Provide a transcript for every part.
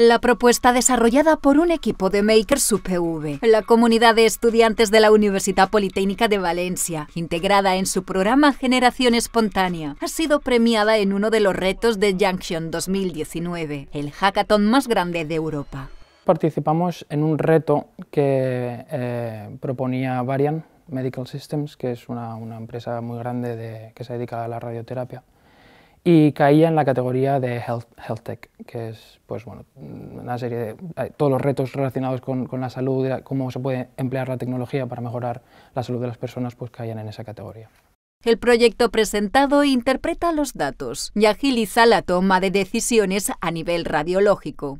La propuesta desarrollada por un equipo de Makers UPV, la comunidad de estudiantes de la Universidad Politécnica de Valencia, integrada en su programa Generación Espontánea, ha sido premiada en uno de los retos de Junction 2019, el hackathon más grande de Europa. Participamos en un reto que eh, proponía Varian Medical Systems, que es una, empresa muy grande que se dedica a la radioterapia y caía en la categoría de health, health, tech, que es pues, bueno, una serie de todos los retos relacionados con, la salud, cómo se puede emplear la tecnología para mejorar la salud de las personas, pues caían en esa categoría. El proyecto presentado interpreta los datos y agiliza la toma de decisiones a nivel radiológico.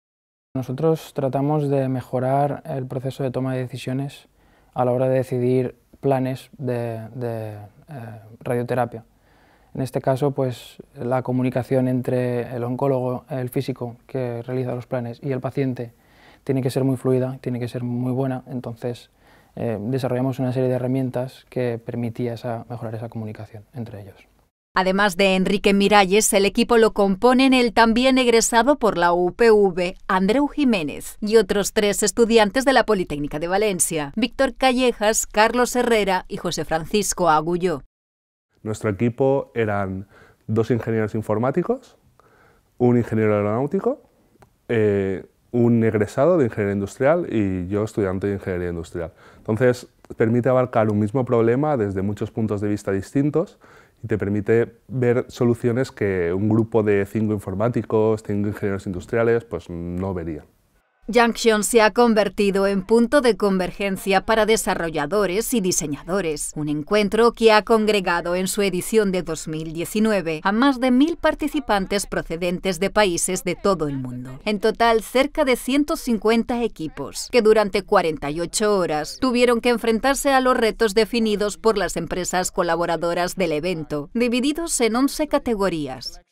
Nosotros tratamos de mejorar el proceso de toma de decisiones a la hora de decidir planes de, eh, radioterapia. En este caso, pues la comunicación entre el oncólogo, el físico que realiza los planes y el paciente tiene que ser muy fluida, tiene que ser muy buena, entonces eh, desarrollamos una serie de herramientas que permitía mejorar esa comunicación entre ellos. Además de Enrique Miralles, el equipo lo componen el también egresado por la UPV, Andreu Jiménez, y otros tres estudiantes de la Politécnica de Valencia, Víctor Callejas, Carlos Herrera y José Francisco Agulló. Nuestro equipo eran dos ingenieros informáticos, un ingeniero aeronáutico, eh, un egresado de ingeniería industrial y yo estudiante de ingeniería industrial. Entonces, permite abarcar un mismo problema desde muchos puntos de vista distintos y te permite ver soluciones que un grupo de cinco informáticos, cinco ingenieros industriales, pues no verían. Junction se ha convertido en punto de convergencia para desarrolladores y diseñadores, un encuentro que ha congregado en su edición de 2019 a más de mil participantes procedentes de países de todo el mundo. En total, cerca de 150 equipos, que durante 48 horas tuvieron que enfrentarse a los retos definidos por las empresas colaboradoras del evento, divididos en 11 categorías.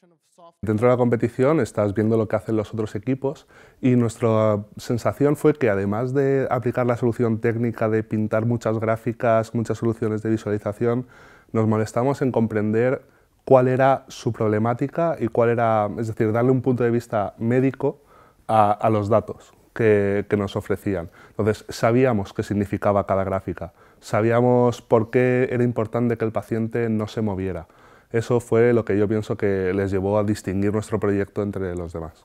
Dentro de la competición estás viendo lo que hacen los otros equipos y nuestra sensación fue que además de aplicar la solución técnica de pintar muchas gráficas, muchas soluciones de visualización, nos molestamos en comprender cuál era su problemática y cuál era, es decir, darle un punto de vista médico a, los datos que, que nos ofrecían. Entonces sabíamos qué significaba cada gráfica, sabíamos por qué era importante que el paciente no se moviera. Eso fue lo que yo pienso que les llevó a distinguir nuestro proyecto entre los demás.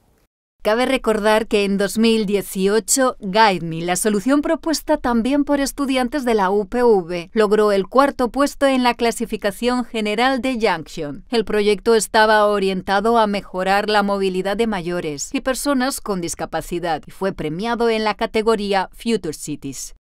Cabe recordar que en 2018, GuideMe, la solución propuesta también por estudiantes de la UPV, logró el cuarto puesto en la clasificación general de Junction. El proyecto estaba orientado a mejorar la movilidad de mayores y personas con discapacidad y fue premiado en la categoría Future Cities.